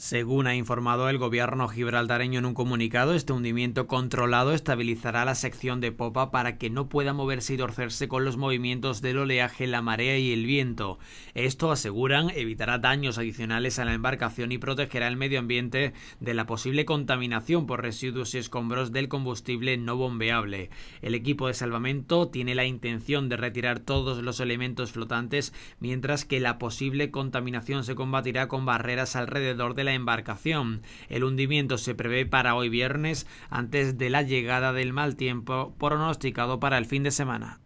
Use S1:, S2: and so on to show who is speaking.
S1: Según ha informado el gobierno gibraltareño en un comunicado, este hundimiento controlado estabilizará la sección de popa para que no pueda moverse y torcerse con los movimientos del oleaje, la marea y el viento. Esto, aseguran, evitará daños adicionales a la embarcación y protegerá el medio ambiente de la posible contaminación por residuos y escombros del combustible no bombeable. El equipo de salvamento tiene la intención de retirar todos los elementos flotantes, mientras que la posible contaminación se combatirá con barreras alrededor de la embarcación. El hundimiento se prevé para hoy viernes antes de la llegada del mal tiempo pronosticado para el fin de semana.